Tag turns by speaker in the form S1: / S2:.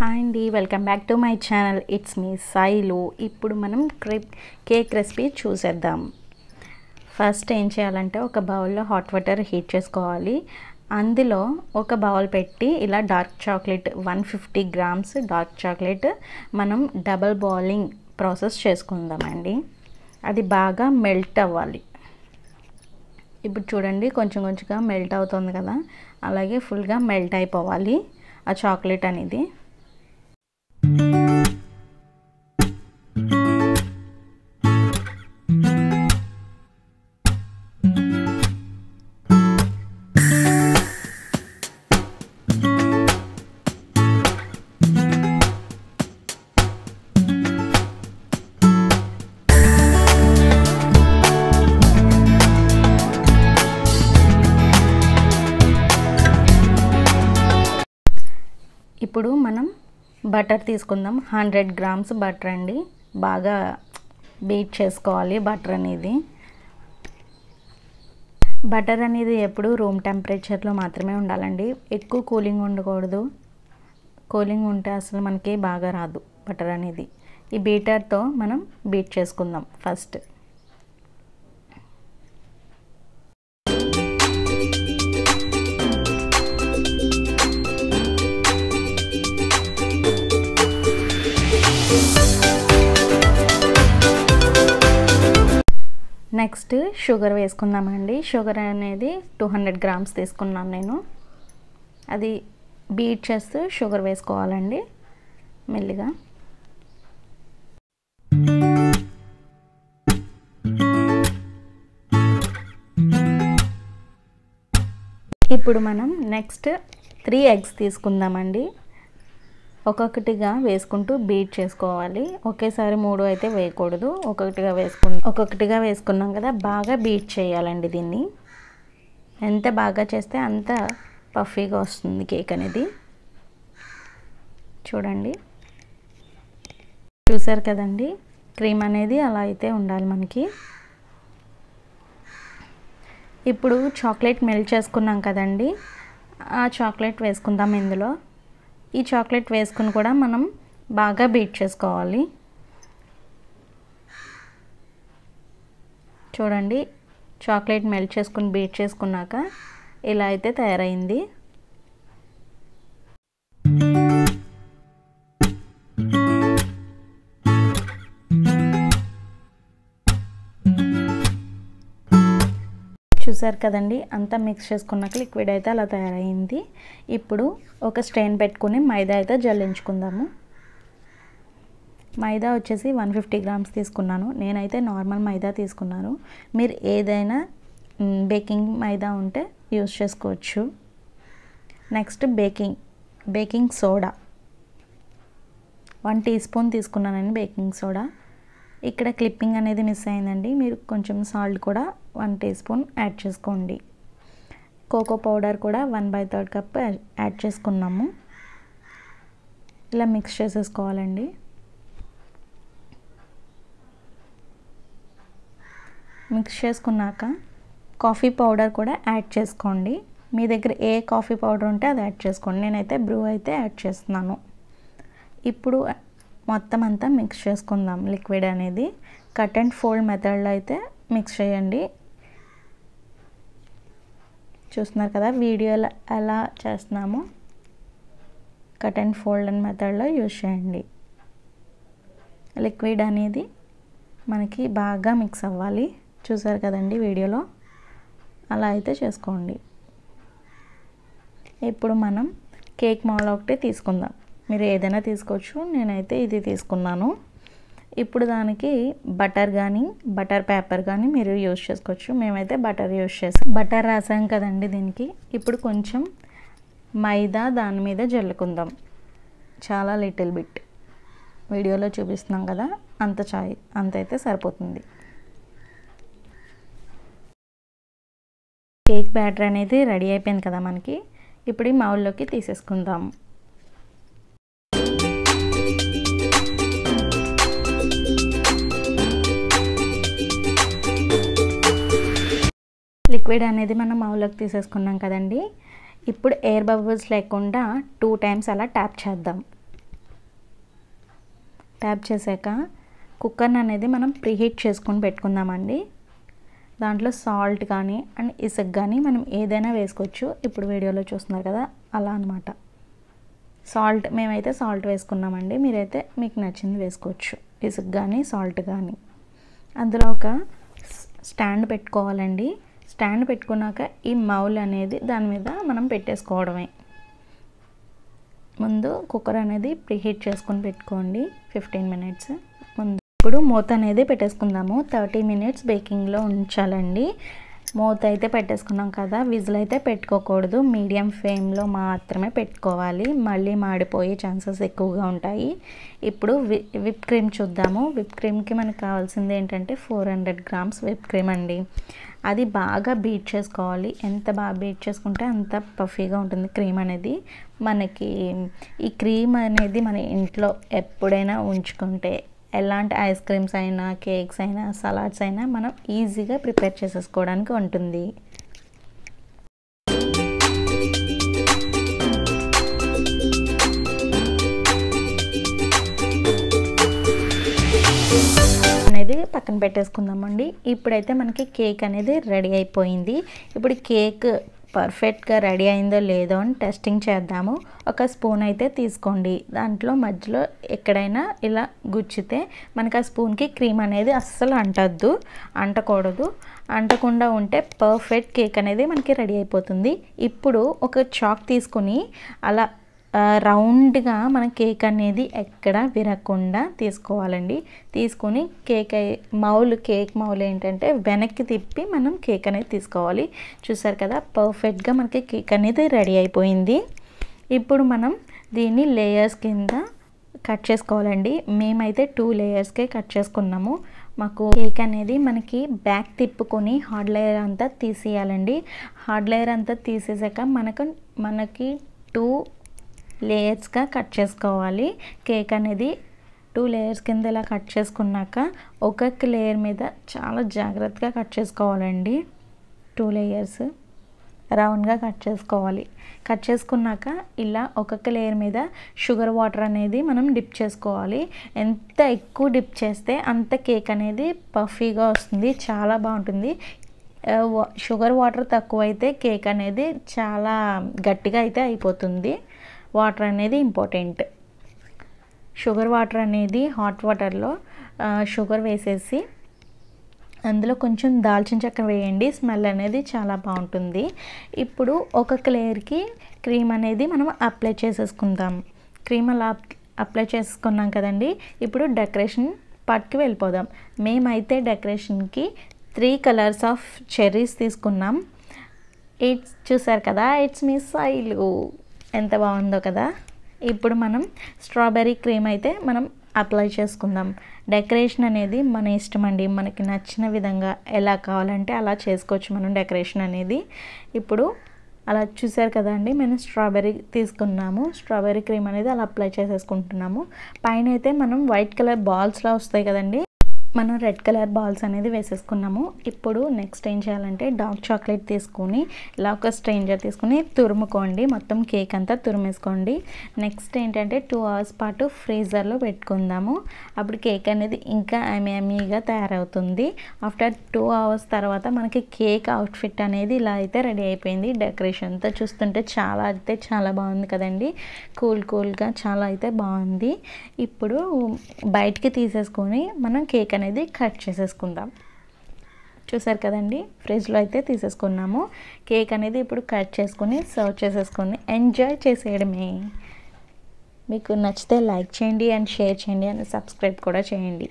S1: hi అండి welcome back to my channel it's me Sailu ఇప్పుడు మనం క్రిప్ కేక్ రెసిపీ చూసేద్దాం ఫస్ట్ ఏం చేయాలంటే ఒక బౌల్లో హాట్ వాటర్ హీట్ చేసుకోవాలి అందులో ఒక బౌల్ పెట్టి ఇలా dark chocolate one fifty grams dark chocolate మనం డబల్ బాయిలింగ్ ప్రాసెస్ చేసుకుందామండి అది బాగా మెల్ట్ అవ్వాలి ఇప్పుడు చూడండి కొంచెం కొంచెంగా మెల్ట్ అవుతుంది కదా అలాగే ఫుల్గా మెల్ట్ అయిపోవాలి ఆ చాక్లెట్ అనేది ఇప్పుడు మనం బటర్ తీసుకుందాం హండ్రెడ్ గ్రామ్స్ బటర్ అండి బాగా బీట్ చేసుకోవాలి బటర్ అనేది బటర్ అనేది ఎప్పుడు రూమ్ టెంపరేచర్లో మాత్రమే ఉండాలండి ఎక్కువ కూలింగ్ ఉండకూడదు కూలింగ్ ఉంటే అసలు మనకి బాగా రాదు బటర్ అనేది ఈ బీటర్తో మనం బీట్ చేసుకుందాం ఫస్ట్ నెక్స్ట్ షుగర్ వేసుకుందామండి షుగర్ అనేది టూ హండ్రెడ్ గ్రామ్స్ తీసుకున్నాను నేను అది బీట్ చేస్తూ షుగర్ వేసుకోవాలండి మెల్లిగా ఇప్పుడు మనం నెక్స్ట్ త్రీ ఎగ్స్ తీసుకుందామండి ఒక్కొక్కటిగా వేసుకుంటూ బీట్ చేసుకోవాలి ఒకేసారి మూడు అయితే వేయకూడదు ఒక్కొక్కటిగా వేసుకు ఒక్కొక్కటిగా వేసుకున్నాం కదా బాగా బీట్ చేయాలండి దీన్ని ఎంత బాగా చేస్తే అంత పఫీగా వస్తుంది కేక్ అనేది చూడండి చూసారు కదండి క్రీమ్ అనేది అలా అయితే ఉండాలి మనకి ఇప్పుడు చాక్లెట్ మెల్ట్ చేసుకున్నాం కదండి ఆ చాక్లెట్ వేసుకుందాం ఇందులో ఈ చాక్లెట్ వేసుకుని కూడా మనం బాగా బీట్ చేసుకోవాలి చూడండి చాక్లెట్ మెల్ట్ చేసుకుని బీట్ చేసుకున్నాక ఇలా అయితే తయారైంది చూసారు కదండి అంతా మిక్స్ చేసుకున్నాక లిక్విడ్ అయితే అలా తయారైంది ఇప్పుడు ఒక స్ట్రెయిన్ పెట్టుకుని మైదా అయితే జల్లించుకుందాము మైదా వచ్చేసి వన్ ఫిఫ్టీ గ్రామ్స్ తీసుకున్నాను నేనైతే నార్మల్ మైదా తీసుకున్నాను మీరు ఏదైనా బేకింగ్ మైదా ఉంటే యూస్ చేసుకోవచ్చు next baking baking soda one teaspoon తీసుకున్నానండి బేకింగ్ సోడా ఇక్కడ క్లిప్పింగ్ అనేది మిస్ అయిందండి మీరు కొంచెం సాల్ట్ కూడా వన్ టీ స్పూన్ యాడ్ చేసుకోండి కోకో పౌడర్ కూడా one by third cup add చేసుకున్నాము ఇలా మిక్స్ చేసేసుకోవాలండి మిక్స్ చేసుకున్నాక కాఫీ పౌడర్ కూడా యాడ్ చేసుకోండి మీ దగ్గర ఏ కాఫీ పౌడర్ ఉంటే అది యాడ్ చేసుకోండి నేనైతే బ్రూ అయితే యాడ్ చేస్తున్నాను ఇప్పుడు మొత్తం అంతా మిక్స్ చేసుకుందాం లిక్విడ్ అనేది కట్ అండ్ ఫోల్డ్ మెథడ్లో అయితే మిక్స్ చేయండి చూస్తున్నారు కదా వీడియోలో ఎలా చేస్తున్నామో కట్ అండ్ ఫోల్డ్ అండ్ మెథడ్లో యూజ్ చేయండి లిక్విడ్ అనేది మనకి బాగా మిక్స్ అవ్వాలి చూసారు కదండి వీడియోలో అలా అయితే చేసుకోండి ఇప్పుడు మనం కేక్ మాల్ ఒకటి తీసుకుందాం మీరు ఏదైనా తీసుకోవచ్చు నేనైతే ఇది తీసుకున్నాను ఇప్పుడు దానికి బటర్ కానీ బటర్ పేపర్ కానీ మీరు యూజ్ చేసుకోవచ్చు మేమైతే బటర్ యూజ్ చేస్తాం బటర్ రాసాం కదండి దీనికి ఇప్పుడు కొంచెం మైదా దాని మీద జల్లుకుందాం చాలా లిటిల్ బిట్ వీడియోలో చూపిస్తున్నాం కదా అంత చాయ్ అంత అయితే సరిపోతుంది కేక్ బ్యాటర్ అనేది రెడీ అయిపోయింది కదా మనకి ఇప్పుడు ఈ మౌల్లోకి తీసేసుకుందాం లిక్విడ్ అనేది మనం మౌలకు తీసేసుకున్నాం కదండి ఇప్పుడు ఎయిర్ బబుల్స్ లేకుండా టూ టైమ్స్ అలా ట్యాప్ చేద్దాం ట్యాప్ చేశాక కుక్కర్ అనేది మనం ప్రీహీట్ చేసుకొని పెట్టుకుందామండి దాంట్లో సాల్ట్ కానీ అండ్ ఇసుక్ కానీ మనం ఏదైనా వేసుకోవచ్చు ఇప్పుడు వీడియోలో చూస్తున్నారు కదా అలా అనమాట సాల్ట్ మేమైతే సాల్ట్ వేసుకున్నామండి మీరైతే మీకు నచ్చింది వేసుకోవచ్చు ఇసుక్ కానీ సాల్ట్ కానీ అందులో ఒక స్టాండ్ పెట్టుకోవాలండి స్టాండ్ పెట్టుకున్నాక ఈ మౌల్ అనేది దాని మీద మనం పెట్టేసుకోవడమే ముందు కుక్కర్ అనేది ప్రీహీట్ చేసుకొని పెట్టుకోండి ఫిఫ్టీన్ మినిట్స్ ముందు ఇప్పుడు మూత అనేది పెట్టేసుకుందాము థర్టీ మినిట్స్ బేకింగ్లో ఉంచాలండి మూత అయితే పెట్టేసుకున్నాం కదా విజిల్ అయితే పెట్టుకోకూడదు మీడియం ఫ్లేమ్లో మాత్రమే పెట్టుకోవాలి మళ్ళీ మాడిపోయే ఛాన్సెస్ ఎక్కువగా ఉంటాయి ఇప్పుడు విప్ క్రీమ్ చూద్దాము విప్ క్రీమ్కి మనకు కావాల్సింది ఏంటంటే four hundred grams whip cream అండి అది బాగా బీట్ చేసుకోవాలి ఎంత బాగా బీట్ చేసుకుంటే అంత పఫీగా ఉంటుంది క్రీమ్ అనేది మనకి ఈ క్రీమ్ అనేది మన ఇంట్లో ఎప్పుడైనా ఉంచుకుంటే ఎలాంటి ఐస్ క్రీమ్స్ అయినా కేక్స్ అయినా సలాడ్స్ అయినా మనం ఈజీగా ప్రిపేర్ చేసేసుకోవడానికి ఉంటుంది పక్కన పెట్టేసుకుందామండి ఇప్పుడైతే మనకి కేక్ అనేది రెడీ అయిపోయింది ఇప్పుడు కేక్ పర్ఫెక్ట్గా రెడీ అయిందో లేదో అని టెస్టింగ్ చేద్దాము ఒక స్పూన్ అయితే తీసుకోండి దాంట్లో మధ్యలో ఎక్కడైనా ఇలా గుచ్చితే మనకి ఆ స్పూన్కి క్రీమ్ అనేది అస్సలు అంటద్దు అంటకూడదు అంటకుండా ఉంటే పర్ఫెక్ట్ కేక్ అనేది మనకి రెడీ అయిపోతుంది ఇప్పుడు ఒక చాక్ తీసుకుని అలా రౌండ్గా మన కేక్ అనేది ఎక్కడ విరగకుండా తీసుకోవాలండి తీసుకొని కేక్ మౌలు కేక్ మౌలు ఏంటంటే వెనక్కి తిప్పి మనం కేక్ అనేది తీసుకోవాలి చూసారు కదా పర్ఫెక్ట్గా మనకి కేక్ అనేది రెడీ అయిపోయింది ఇప్పుడు మనం దీన్ని లేయర్స్ కింద కట్ చేసుకోవాలండి మేమైతే టూ లేయర్స్కే కట్ చేసుకున్నాము మాకు కేక్ అనేది మనకి బ్యాక్ తిప్పుకొని హార్డ్ లేయర్ అంతా తీసేయాలండి హార్డ్ లేయర్ అంతా తీసేసాక మనకు మనకి టూ లేయర్స్గా కట్ చేసుకోవాలి కేక్ అనేది టూ లేయర్స్ కింద ఇలా కట్ చేసుకున్నాక ఒక్కొక్క లేయర్ మీద చాలా జాగ్రత్తగా కట్ చేసుకోవాలండి టూ లేయర్స్ రౌండ్గా కట్ చేసుకోవాలి కట్ చేసుకున్నాక ఇలా ఒక్కొక్క లేయర్ మీద షుగర్ వాటర్ అనేది మనం డిప్ చేసుకోవాలి ఎంత ఎక్కువ డిప్ చేస్తే అంత కేక్ అనేది పఫీగా వస్తుంది చాలా బాగుంటుంది షుగర్ వాటర్ తక్కువైతే కేక్ అనేది చాలా గట్టిగా అయితే అయిపోతుంది వాటర్ అనేది ఇంపార్టెంట్ షుగర్ వాటర్ అనేది హాట్ వాటర్లో షుగర్ వేసేసి అందులో కొంచెం దాల్చిన చెక్క వేయండి స్మెల్ అనేది చాలా బాగుంటుంది ఇప్పుడు ఒక క్లేయర్కి క్రీమ్ అనేది మనం అప్లై చేసేసుకుందాం క్రీమ్ అలా అప్లై చేసుకున్నాం కదండి ఇప్పుడు డెకరేషన్ పార్ట్కి వెళ్ళిపోదాం మేమైతే డెకరేషన్కి త్రీ కలర్స్ ఆఫ్ చెర్రీస్ తీసుకున్నాం ఇట్స్ చూసారు కదా ఇట్స్ మీ సైలు ఎంత బాగుందో కదా ఇప్పుడు మనం స్ట్రాబెర్రీ క్రీమ్ అయితే మనం అప్లై చేసుకుందాం డెకరేషన్ అనేది మన ఇష్టం అండి మనకి నచ్చిన విధంగా ఎలా కావాలంటే అలా చేసుకోవచ్చు మనం డెకరేషన్ అనేది ఇప్పుడు అలా చూసారు కదా అండి మేము స్ట్రాబెర్రీ తీసుకున్నాము స్ట్రాబెర్రీ క్రీమ్ అనేది అలా అప్లై చేసేసుకుంటున్నాము పైన అయితే మనం వైట్ కలర్ బాల్స్లో వస్తాయి కదండి మనం రెడ్ కలర్ బాల్స్ అనేది వేసేసుకున్నాము ఇప్పుడు నెక్స్ట్ ఏం చేయాలంటే డార్క్ చాక్లెట్ తీసుకొని ఇలా ఒక స్ట్రెంజర్ తీసుకుని తురుముకోండి మొత్తం కేక్ అంతా తురిమేసుకోండి నెక్స్ట్ ఏంటంటే టూ అవర్స్ పాటు ఫ్రీజర్లో పెట్టుకుందాము అప్పుడు కేక్ అనేది ఇంకా అమీగా తయారవుతుంది ఆఫ్టర్ టూ అవర్స్ తర్వాత మనకి కేక్ అవుట్ఫిట్ అనేది ఇలా అయితే రెడీ అయిపోయింది డెకరేషన్తో చూస్తుంటే చాలా అయితే చాలా బాగుంది కదండి కూల్ కూల్గా చాలా అయితే బాగుంది ఇప్పుడు బయటికి తీసేసుకొని మనం కేక్ అనేది కట్ చేసేసుకుందాం చూసారు కదండి ఫ్రిడ్జ్లో అయితే తీసేసుకున్నాము కేక్ అనేది ఇప్పుడు కట్ చేసుకుని సర్వ్ చేసేసుకుని ఎంజాయ్ చేసేయడమే మీకు నచ్చితే లైక్ చేయండి అండ్ షేర్ చేయండి అండ్ సబ్స్క్రైబ్ కూడా చేయండి